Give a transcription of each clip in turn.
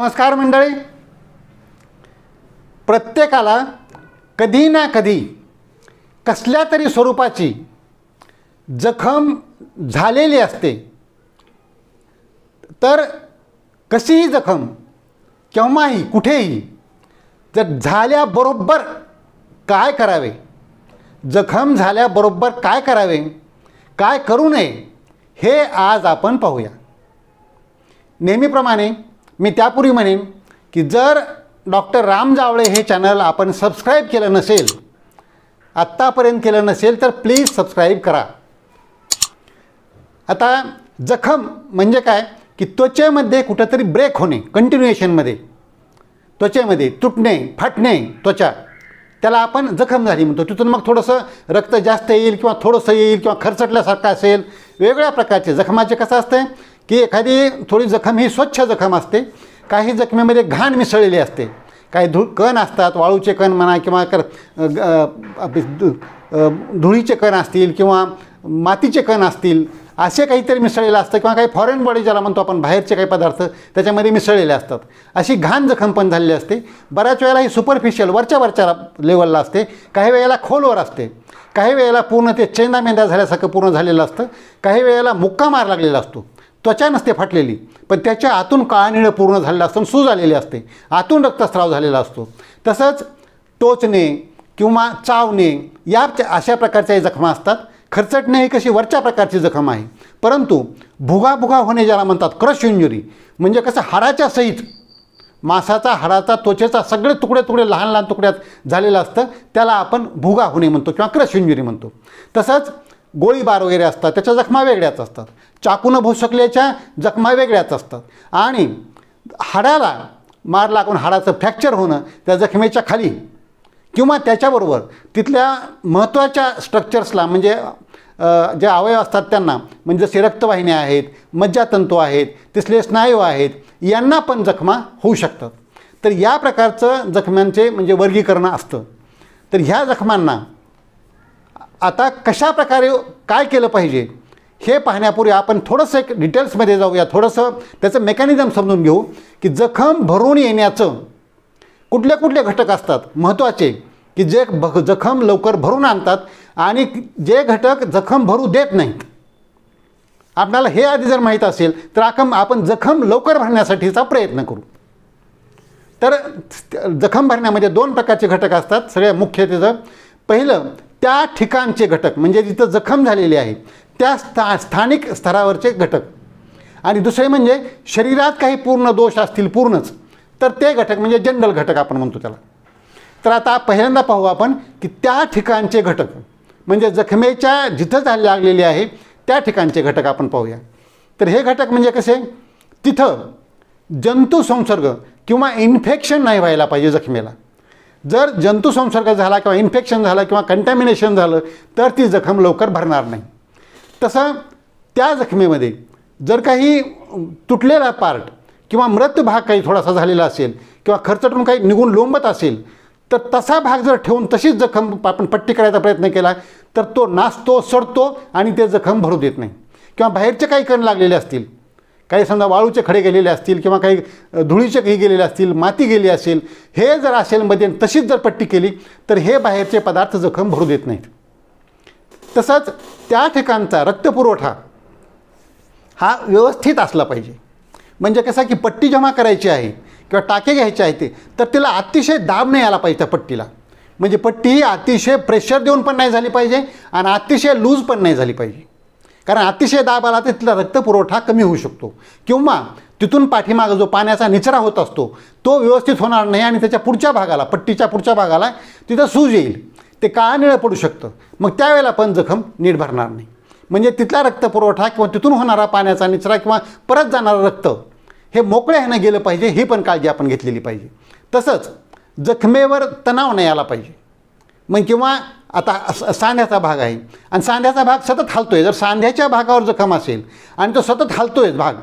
नमस्कार मंडळी प्रत्येकाला कधी ना कधी कसल्या तरी स्वरूपाची जखम झालेली असते तर कशीही जखम केव्हाही कुठेही जर झाल्याबरोबर काय करावे जखम झाल्याबरोबर काय करावे काय करू नये हे आज आपण पाहूया नेहमीप्रमाणे मी त्यापूर्वी म्हणेन की जर डॉक्टर राम जावळे हे चॅनल आपण सबस्क्राईब केलं नसेल आत्तापर्यंत केलं नसेल तर प्लीज सबस्क्राईब करा आता जखम म्हणजे काय की त्वचेमध्ये कुठंतरी ब्रेक होणे कंटिन्युएशनमध्ये त्वचेमध्ये तुटणे फाटणे त्वचा त्याला आपण जखम झाली म्हणतो तिथून मग थोडंसं रक्त जास्त येईल किंवा थोडंसं येईल किंवा खरचटल्यासारखं असेल वेगवेगळ्या प्रकारचे जखमाचे कसं असते की एखादी थोडी जखम ही स्वच्छ जखम असते काही जखमेमध्ये घाण मिसळलेली असते काही धु कण असतात वाळूचे कण म्हणा किंवा कर धुळीचे कण असतील किंवा मातीचे कण असतील असे काहीतरी मिसळलेलं असतं किंवा काही फॉरेन बॉडी ज्याला म्हणतो आपण बाहेरचे काही पदार्थ त्याच्यामध्ये मिसळलेले असतात अशी घाण जखम पण झालेली असते बऱ्याच वेळेला ही सुपरफिशियल वरच्या वरच्या लेवलला असते काही वेळेला खोलवर असते काही वेळेला पूर्ण ते चेंदा मेंदा झाल्यासारखं पूर्ण झालेलं असतं काही वेळेला मुक्का मार लागलेला असतो त्वचा नसते फाटलेली पण त्याच्या आतून काळानिळं पूर्ण झालेलं असतं सूज झालेली असते आतून रक्तस्राव झालेला असतो तसंच टोचणे किंवा चावणे या अशा प्रकारच्या जखमा असतात खरचटणे ही कशी वरच्या प्रकारची जखम आहे परंतु भुगा भुगा होणे ज्याला म्हणतात क्रश इंजुरी म्हणजे कसं हाडाच्या सहित मासाचा हाडाचा त्वचेचा सगळे तुकडे तुकडे लहान लहान तुकड्यात झालेलं असतं त्याला आपण भुगा होणे म्हणतो किंवा क्रश इंजुरी म्हणतो तसंच गोळीबार वगैरे असतात त्याच्या जखमा वेगळ्याच असतात चाकूनं भोसकल्याच्या जखमा वेगळ्याच असतात आणि हाडाला मार लागून हाडाचं फ्रॅक्चर होणं त्या जखमेच्या खाली किंवा त्याच्याबरोबर तिथल्या महत्त्वाच्या स्ट्रक्चर्सला म्हणजे जे अवयव असतात त्यांना म्हणजे जसे रक्तवाहिन्या आहेत मज्जातंतू आहेत तिथले स्नायू आहेत यांना पण जखमा होऊ शकतात तर या प्रकारचं जखम्यांचे म्हणजे वर्गीकरण असतं तर ह्या जखमांना आता कशा प्रकारे काय केलं पाहिजे हे पाहण्यापूर्वी आपण थोडंसं एक डिटेल्समध्ये जाऊया थोडंसं त्याचं मेकॅनिझम समजून घेऊ की जखम भरून येण्याचं कुठले कुठले घटक असतात महत्त्वाचे की जे भ जखम लवकर भरून आणतात आणि जे घटक जखम भरू देत नाहीत आपल्याला हे आधी जर माहीत असेल तर आकम आपण जखम लवकर भरण्यासाठीचा प्रयत्न करू तर जखम भरण्यामध्ये दोन प्रकारचे घटक असतात सगळ्या मुख्य त्याचं पहिलं त्या ठिकाणचे घटक म्हणजे जिथं जखम झालेली आहे त्या स्था स्थानिक स्तरावरचे घटक आणि दुसरे म्हणजे शरीरात काही पूर्ण दोष असतील पूर्णच तर ते घटक म्हणजे जनरल घटक आपण म्हणतो त्याला तर आता पहिल्यांदा पाहू आपण की त्या ठिकाणचे घटक म्हणजे जखमेच्या जिथं लागलेले आहे त्या ठिकाणचे घटक आपण पाहूया तर हे घटक म्हणजे कसे तिथं जंतुसंसर्ग किंवा इन्फेक्शन नाही व्हायला पाहिजे जखमेला जर जंतुसंसर्ग झाला किंवा इन्फेक्शन झालं किंवा कंटॅमिनेशन झालं तर ती जखम लवकर भरणार नाही तसं त्या जखमेमध्ये जर काही तुटलेला पार्ट किंवा मृत भाग काही थोडासा झालेला असेल किंवा खर्चटून काही निघून लोंबत असेल तर तसा भाग जर ठेवून तशीच जखम आपण पट्टी करायचा प्रयत्न केला तर तो नाचतो सडतो आणि ते जखम भरू देत नाही किंवा बाहेरचे काही कण लागलेले असतील काही समजा वाळूचे खडे गेलेले असतील किंवा काही धुळीचे काही गेलेले असतील माती गेली असेल हे जर असेल मध्ये तशीच जर पट्टी केली तर हे बाहेरचे पदार्थ जखम भरू देत नाहीत तसंच त्या ठिकाणचा रक्तपुरवठा हा व्यवस्थित असला पाहिजे म्हणजे कसं की पट्टी जमा करायची आहे किंवा टाके घ्यायचे आहे ते तर तिला अतिशय दाब नाही आला पाहिजे त्या पट्टीला म्हणजे पट्टी अतिशय प्रेशर देऊन पण नाही झाली पाहिजे आणि अतिशय लूज पण नाही झाली पाहिजे कारण अतिशय दाबाला तिथला रक्तपुरवठा कमी होऊ शकतो किंवा तिथून पाठीमागं जो पाण्याचा निचरा होत असतो तो व्यवस्थित होणार नाही आणि त्याच्या पुढच्या भागाला पट्टीच्या पुढच्या भागाला तिथं सूज येईल ते काळा निळं पडू शकतं मग त्यावेळेला पण जखम नीट भरणार नाही म्हणजे तिथला रक्तपुरवठा किंवा तिथून होणारा पाण्याचा निचरा किंवा परत जाणारं रक्त हे मोकळ्या ह्यानं गेलं पाहिजे ही पण काळजी आपण घेतलेली पाहिजे तसंच जखमेवर तणाव नाही आला पाहिजे मग किंवा आता सांध्याचा भाग आहे आणि सांध्याचा भाग सतत हालतो आहे जर सांध्याच्या भागावर जखम असेल आणि तो सतत हालतो आहे भाग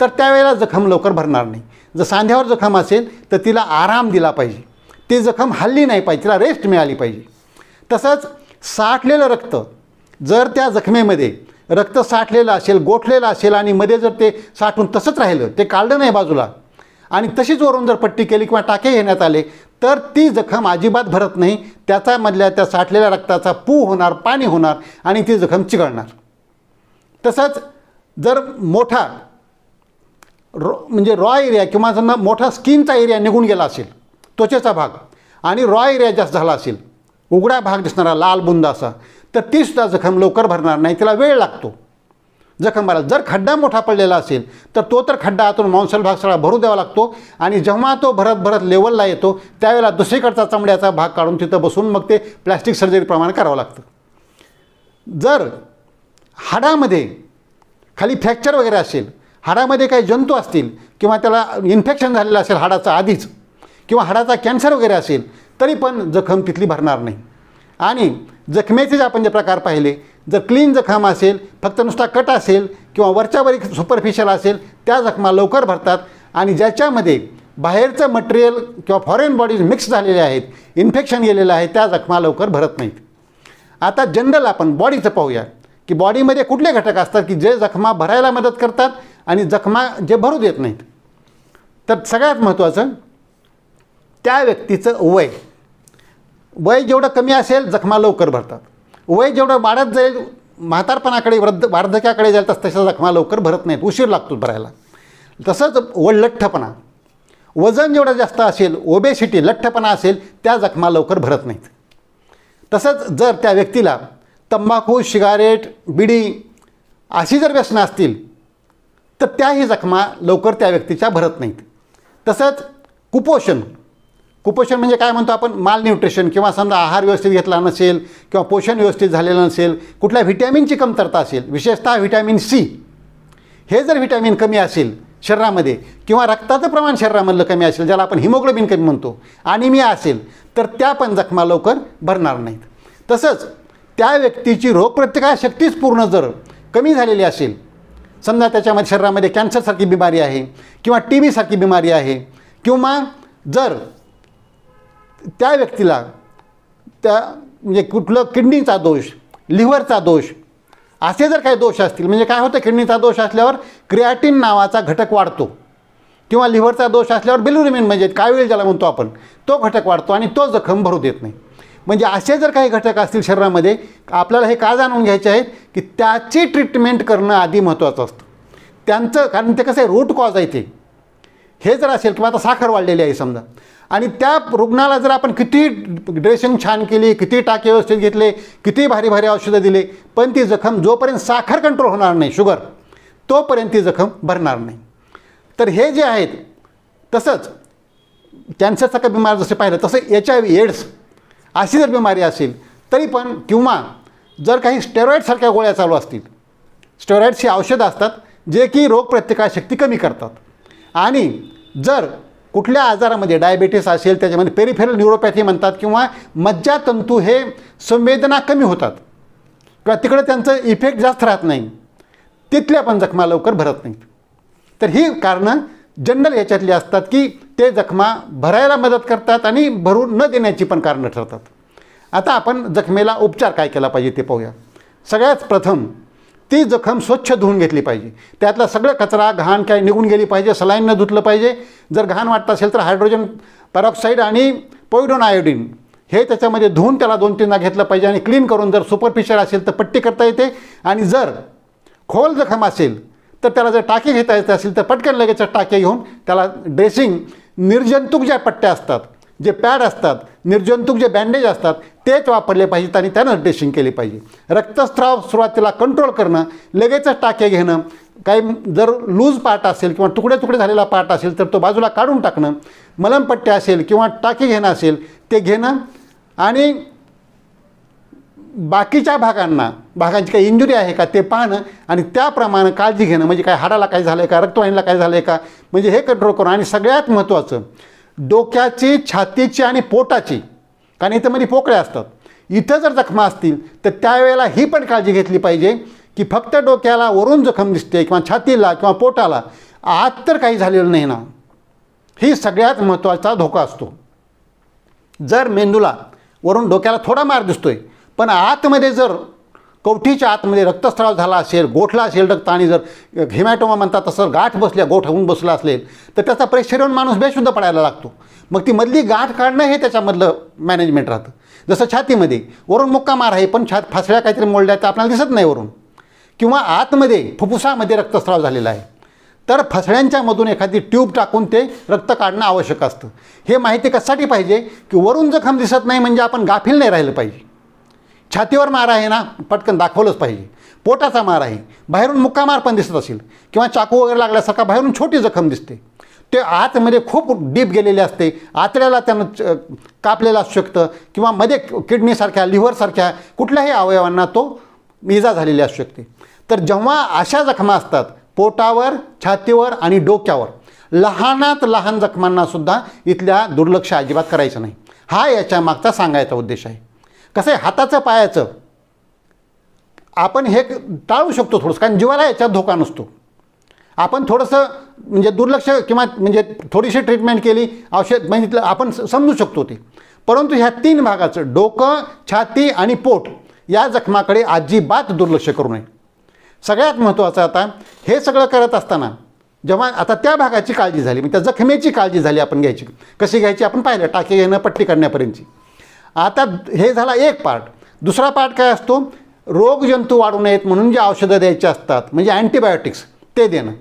तर त्यावेळेला जखम लवकर भरणार नाही जर सांध्यावर जखम असेल तर तिला आराम दिला पाहिजे ती जखम हल्ली नाही पाहिजे तिला रेस्ट मिळाली पाहिजे तसंच साठलेलं रक्त जर त्या जखमेमध्ये रक्त साठलेलं असेल गोठलेलं असेल आणि मध्ये जर ते साठून तसंच राहिलं ते काढलं नाही बाजूला आणि तशीच वरून जर पट्टी केली किंवा टाके घेण्यात आले तर ती जखम अजिबात भरत नाही त्याच्यामधल्या त्या साठलेल्या रक्ताचा पू होणार पाणी होणार आणि ती जखम चिघळणार तसंच जर मोठा रॉ म्हणजे रॉ एरिया किंवा जर मोठा स्किनचा एरिया निघून गेला असेल त्वचेचा भाग आणि रॉ एरिया जास्त झाला असेल उघडा भाग दिसणारा लाल बुंद असा तर तीसुद्धा जखम लवकर भरणार नाही तिला वेळ लागतो जखम भरा जर खड्डा मोठा पडलेला असेल तर तो तर खड्डा आतून मांसल भाग सगळा भरू द्यावा लागतो आणि जेव्हा तो भरत भरत लेवलला येतो त्यावेळेला दुसरीकडचा चमड्याचा भाग काढून तिथं बसून मग ते प्लॅस्टिक सर्जरीप्रमाणे करावं लागतं जर हाडामध्ये खाली फ्रॅक्चर वगैरे असेल हाडामध्ये काही जंतू असतील किंवा त्याला इन्फेक्शन झालेलं असेल हाडाचा आधीच किंवा हाडाचा कॅन्सर वगैरे असेल तरी पण जखम तिथली भरणार नाही आणि जखमेचे जे आपण जे प्रकार पाहिले जर क्लीन जखम असेल फक्त नुसता कट असेल किंवा वरच्यावरी सुपरफिशियल असेल त्या जखमा लवकर भरतात आणि ज्याच्यामध्ये बाहेरचं मटेरियल किंवा फॉरेन बॉडीज मिक्स झालेले आहेत इन्फेक्शन गेलेलं आहे त्या जखमा लवकर भरत नाहीत आता जनरल आपण बॉडीचं पाहूया की बॉडीमध्ये कुठले घटक असतात की जे जखमा भरायला मदत करतात आणि जखमा जे भरू देत नाहीत तर सगळ्यात महत्त्वाचं त्या व्यक्तीचं वय वय जेवढं कमी असेल जखमा लवकर भरतात वय जेवढं वाढत जाईल म्हातारपणाकडे वृद्ध वार्धक्याकडे जाईल तसं त्याच्या जखमा लवकर भरत नाहीत उशीर लागतो भरायला तसंच व लठ्ठपणा वजन जेवढं जास्त असेल ओबेसिटी लठ्ठपणा असेल त्या जखमा लवकर भरत नाहीत तसंच जर त्या व्यक्तीला तंबाखू शिगारेट बिडी अशी जर व्यसनं असतील तर त्याही जखमा लवकर त्या व्यक्तीच्या भरत नाहीत तसंच कुपोषण कुपोषण म्हणजे काय म्हणतो आपण माल न्यूट्रिशन किंवा समजा आहार व्यवस्थित घेतला नसेल किंवा पोषण व्यवस्थित झालेलं नसेल कुठल्या व्हिटॅमिनची कमतरता असेल विशेषतः व्हिटॅमिन सी हे जर व्हिटॅमिन कमी असेल शरीरामध्ये किंवा रक्ताचं प्रमाण शरीरामधलं कमी असेल ज्याला आपण हिमोग्लोबिन कमी म्हणतो आणि मी असेल तर त्या पण जखमा लवकर भरणार नाहीत तसंच त्या व्यक्तीची रोगप्रतिकारशक्तीच पूर्ण जर कमी झालेली असेल समजा त्याच्यामध्ये शरीरामध्ये कॅन्सरसारखी बिमारी आहे किंवा टी बीसारखी बिमारी आहे किंवा जर त्या व्यक्तीला त्या म्हणजे कुठलं किडनीचा दोष लिव्हरचा दोष असे जर काही दोष असतील म्हणजे काय होतं किडनीचा दोष असल्यावर क्रियाटिन नावाचा घटक वाढतो किंवा लिव्हरचा दोष असल्यावर बिलुरिमिन म्हणजे वेळ ज्याला म्हणतो आपण तो घटक वाढतो आणि तो जखम भरू देत नाही म्हणजे असे जर काही घटक असतील शरीरामध्ये आपल्याला हे का जाणून घ्यायचे आहेत की त्याची ट्रीटमेंट करणं आधी महत्त्वाचं असतं त्यांचं कारण ते कसं आहे रूट कॉज आहे ते हे जर असेल किंवा आता साखर वाढलेली आहे समजा आणि त्या रुग्णाला जर आपण किती ड्रेसिंग छान केली किती टाके व्यवस्थित घेतले किती भारी भारी औषधं दिले पण ती जखम जोपर्यंत साखर कंट्रोल होणार नाही शुगर तोपर्यंत ती जखम भरणार नाही तर हे जे आहेत तसंच कॅन्सरचा का बिमार जसे पाहिलं तसं एच आय व्ही एड्स अशी जर बिमारी असेल तरी पण किंवा जर काही स्टेरॉईडसारख्या गोळ्या चालू असतील स्टेरॉईड्स ही औषधं असतात जे की रोगप्रतिकारशक्ती कमी करतात आणि जर कुठल्या आजारामध्ये डायबेटीस असेल त्याच्यामध्ये पेरिफेरल न्युरोपॅथी म्हणतात किंवा मज्जातंतू हे संवेदना कमी होतात किंवा तिकडे त्यांचं इफेक्ट जास्त राहत नाही तिथल्या आपण जखमा लवकर भरत नाहीत तर ही कारणं जनरल याच्यातली असतात की ते जखमा भरायला मदत करतात आणि भरून न देण्याची पण कारणं ठरतात आता आपण जखमेला उपचार काय केला पाहिजे ते पाहूया सगळ्यात प्रथम ती जखम स्वच्छ धुवून घेतली पाहिजे त्यातला सगळं कचरा घाण काय निघून गेली पाहिजे सलाईननं धुतलं पाहिजे जर घाण वाटत असेल तर हायड्रोजन पेरॉक्साईड आणि पोयडोन आयोडीन हे त्याच्यामध्ये धुवून त्याला दोन तीनदा घेतलं पाहिजे आणि क्लीन करून जर सुपरफिशियल असेल तर पट्टी करता येते आणि जर खोल जखम असेल तर त्याला जर टाके घेता येत असेल तर पटकन लगेच टाके घेऊन त्याला ड्रेसिंग निर्जंतुक ज्या पट्ट्या असतात जे पॅड असतात निर्जंतुक जे बँडेज असतात तेच वापरले पाहिजेत आणि त्यानं ड्रेसिंग केली पाहिजे रक्तस्राव सुरुवातीला कंट्रोल करणं लगेचच टाके घेणं काही जर लूज पार्ट असेल किंवा तुकडे तुकडे झालेला पार्ट असेल तर तो बाजूला काढून टाकणं मलमपट्टी असेल किंवा टाके घेणं असेल ते घेणं आणि बाकीच्या भागांना भागांची काही इंजुरी आहे का ते पाहणं आणि त्याप्रमाणे काळजी घेणं म्हणजे काय हाडाला काय झालं आहे का रक्तवाहिनीला काय झालं आहे का म्हणजे हे कंट्रोल करणं आणि सगळ्यात महत्त्वाचं डोक्याची छातीची आणि पोटाची कारण इथं मध्ये पोकळे असतात इथं जर जखमा असतील तर त्यावेळेला ही पण काळजी घेतली पाहिजे की फक्त डोक्याला वरून जखम दिसते किंवा छातीला किंवा पोटाला आत तर काही झालेलं नाही ना ही सगळ्यात महत्त्वाचा धोका असतो जर मेंदूला वरून डोक्याला थोडा मार दिसतोय पण आतमध्ये जर कवठीच्या आतमध्ये म्हणजे रक्तस्राव झाला असेल गोठला असेल रक्त आणि जर हेमॅटोमा म्हणतात तसं गाठ बसल्या गोठ होऊन बसला असेल तर त्याचा प्रेशर येऊन माणूस बेशुद्ध पडायला लागतो मग ती मधली गाठ काढणं हे त्याच्यामधलं मॅनेजमेंट राहतं जसं छातीमध्ये वरून मुक्का मार आहे पण छात फासळ्या काहीतरी मोडल्या तर आपल्याला दिसत नाही वरून किंवा आतमध्ये फुफ्फुसामध्ये रक्तस्राव झालेला आहे तर फसड्यांच्यामधून एखादी ट्यूब टाकून ते रक्त काढणं आवश्यक असतं हे माहिती कशासाठी पाहिजे की वरून जखम दिसत नाही म्हणजे आपण गाफील नाही राहिलं पाहिजे छातीवर मार आहे ना पटकन दाखवलंच पाहिजे पोटाचा मार आहे बाहेरून मुक्का मार पण दिसत असेल किंवा चाकू वगैरे लागल्यासारखा बाहेरून छोटी जखम दिसते ते आतमध्ये खूप डीप गेलेले असते आतड्याला त्यानं कापलेलं असू शकतं किंवा मध्ये किडनीसारख्या लिव्हरसारख्या कुठल्याही अवयवांना तो इजा झालेली असू शकते तर जेव्हा अशा जखमा असतात पोटावर छातीवर आणि डोक्यावर लहानात लहान जखमांनासुद्धा इथल्या दुर्लक्ष अजिबात करायचं नाही हा याच्या मागचा सांगायचा उद्देश आहे कसं आहे हाताचं पायाचं आपण हे टाळू शकतो थोडंसं कारण जीवाला याच्यात धोका नसतो आपण थोडंसं म्हणजे दुर्लक्ष किंवा म्हणजे थोडीशी ट्रीटमेंट केली औषध म्हणजे आपण समजू शकतो ते परंतु ह्या तीन भागाचं डोकं छाती आणि पोट या जखमाकडे अजिबात दुर्लक्ष करू नये सगळ्यात महत्त्वाचं आता हे सगळं करत असताना जेव्हा आता त्या भागाची काळजी झाली म्हणजे त्या जखमेची काळजी झाली आपण घ्यायची कशी घ्यायची आपण पाहिलं टाके घेणं पट्टी काढण्यापर्यंतची आता हे झाला एक पार्ट दुसरा पार्ट काय असतो रोगजंतू वाढू नयेत म्हणून जे औषधं द्यायची असतात म्हणजे अँटीबायोटिक्स ते देणं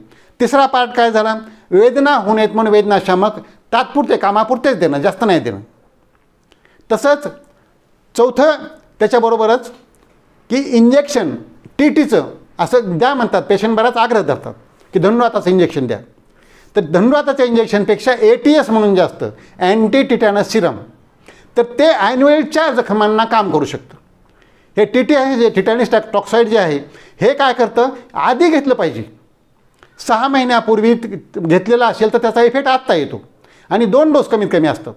तिसरा पार्ट काय झाला वेदना होऊ नयेत म्हणून वेदनाशामक तात्पुरते कामापुरतेच देणं जास्त नाही देणं तसंच चौथं त्याच्याबरोबरच की इंजेक्शन टी टीचं असं द्या म्हणतात पेशंट बराच आग्रह धरतात की धनुराताचं इंजेक्शन द्या तर धनुराताच्या इंजेक्शनपेक्षा ए टी एस म्हणून जास्त अँटी टिटॅनस सिरम तर ते ॲन्युएलच्या जखमांना काम करू शकतं हे टी टी आहे जे टिटॅनिस टॉक्साईड जे आहे हे काय करतं आधी घेतलं पाहिजे सहा महिन्यापूर्वी घेतलेला असेल तर त्याचा इफेक्ट आत्ता येतो आणि दोन डोस कमीत कमी असतात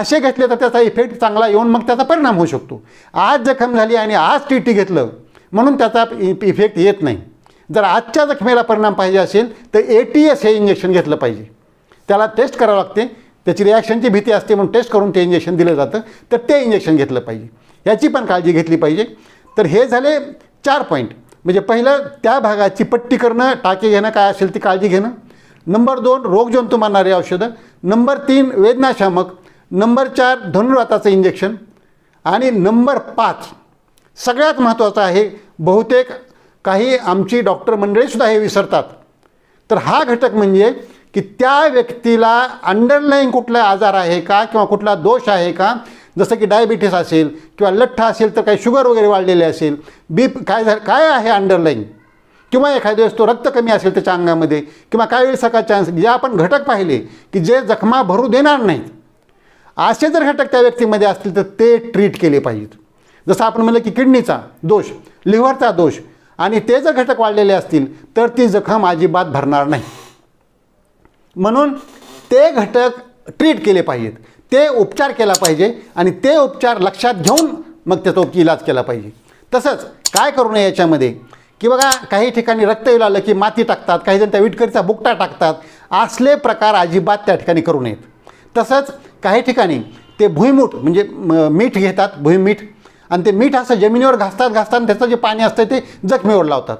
असे घेतले तर त्याचा इफेक्ट चांगला येऊन मग त्याचा परिणाम होऊ शकतो आज जखम झाली आणि आज टी टी घेतलं म्हणून त्याचा इफेक्ट येत नाही जर आजच्या जखमेला परिणाम पाहिजे असेल तर ए टी एस हे इंजेक्शन घेतलं पाहिजे त्याला टेस्ट करावं लागते त्याची रिॲक्शनची भीती असते म्हणून टेस्ट करून ते इंजेक्शन दिलं जातं तर ते इंजेक्शन घेतलं पाहिजे याची पण काळजी घेतली पाहिजे तर हे झाले चार पॉईंट म्हणजे पहिलं त्या भागाची पट्टी करणं टाके घेणं काय असेल ती काळजी घेणं नंबर दोन रोगजंतू मारणारी औषधं नंबर तीन वेदनाशामक नंबर चार धनुर्वाताचं इंजेक्शन आणि नंबर पाच सगळ्यात महत्त्वाचं आहे बहुतेक काही आमची डॉक्टर मंडळीसुद्धा हे विसरतात तर हा घटक म्हणजे की त्या व्यक्तीला अंडरलाईन कुठला आजार आहे का किंवा कुठला दोष आहे का जसं की डायबिटीस असेल किंवा लठ्ठ असेल तर काही शुगर वगैरे वाढलेले असेल बी काय झालं काय आहे अंडरलाईन किंवा एखाद्या वेळेस तो रक्त कमी असेल त्याच्या अंगामध्ये किंवा काही वेळेस सकाळ चान्स जे आपण घटक पाहिले की जे जखमा भरू देणार नाहीत असे जर घटक त्या व्यक्तीमध्ये असतील तर ते ट्रीट केले पाहिजेत जसं आपण म्हणलं की किडनीचा दोष लिव्हरचा दोष आणि ते जर घटक वाढलेले असतील तर ती जखम अजिबात भरणार नाही म्हणून ते घटक ट्रीट केले पाहिजेत ते उपचार केला पाहिजे आणि ते उपचार लक्षात घेऊन मग त्याचा इलाज केला पाहिजे तसंच काय करू नये याच्यामध्ये की बघा काही ठिकाणी रक्त येऊ लागलं की माती टाकतात काही जण त्या विटकरीचा बुकटा टाकतात असले प्रकार अजिबात त्या ठिकाणी करू नयेत तसंच काही ठिकाणी ते भुईमूठ म्हणजे मीठ घेतात भुईमीठ आणि ते मीठ असं जमिनीवर घासतात घासतात त्याचं जे पाणी असतं ते जखमेवर लावतात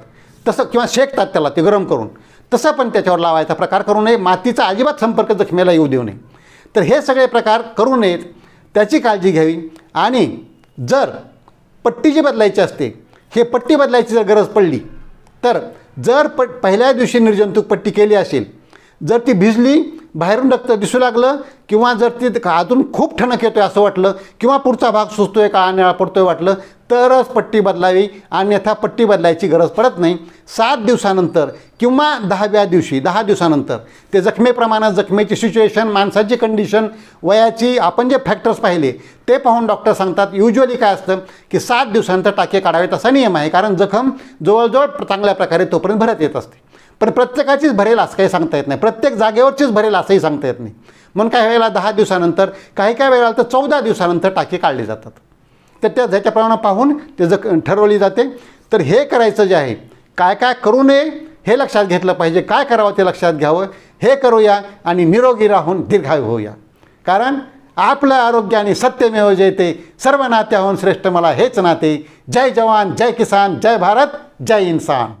तसं किंवा शेकतात त्याला ते गरम करून तसं पण त्याच्यावर लावायचा प्रकार करू नये मातीचा अजिबात संपर्क जखमेला येऊ देऊ नये तर हे सगळे प्रकार करू नयेत त्याची काळजी घ्यावी आणि जर पट्टी जी बदलायची असते हे पट्टी बदलायची जर गरज पडली तर जर प पहिल्या दिवशी निर्जंतुक पट्टी केली असेल जर ती भिजली बाहेरून रक्त दिसू लागलं किंवा जर ते अजून खूप ठणक येतो आहे असं वाटलं किंवा पुढचा भाग सुचतो आहे काळा निळा पडतो आहे वाटलं तरच पट्टी बदलावी अन्यथा पट्टी बदलायची गरज पडत नाही सात दिवसानंतर किंवा दहाव्या दिवशी दहा दिवसानंतर ते जखमेप्रमाणे जखमेची सिच्युएशन माणसाची कंडिशन वयाची आपण जे फॅक्टर्स पाहिले ते पाहून डॉक्टर सांगतात युज्युअली काय असतं की सात दिवसानंतर टाके काढावेत असा नियम आहे कारण जखम जवळजवळ चांगल्या प्रकारे तोपर्यंत भरत येत असते पण प्रत्येकाचीच भरेल असं काही सांगता येत नाही प्रत्येक जागेवरचीच भरेल असंही सांगता येत नाही म्हणून काही वेळेला दहा दिवसानंतर काही काही वेळेला तर चौदा दिवसानंतर टाकी काढली जातात तर त्या ज्याच्याप्रमाणे पाहून ते ठरवली जाते तर हे करायचं जे आहे काय काय करू नये हे लक्षात घेतलं पाहिजे काय करावं ते लक्षात घ्यावं हे करूया आणि निरोगी राहून दीर्घायू होऊया कारण आपलं आरोग्य आणि सत्यमेव जयते सर्व नात्याहून श्रेष्ठ मला हेच नाते जय जवान जय किसान जय भारत जय इन्सान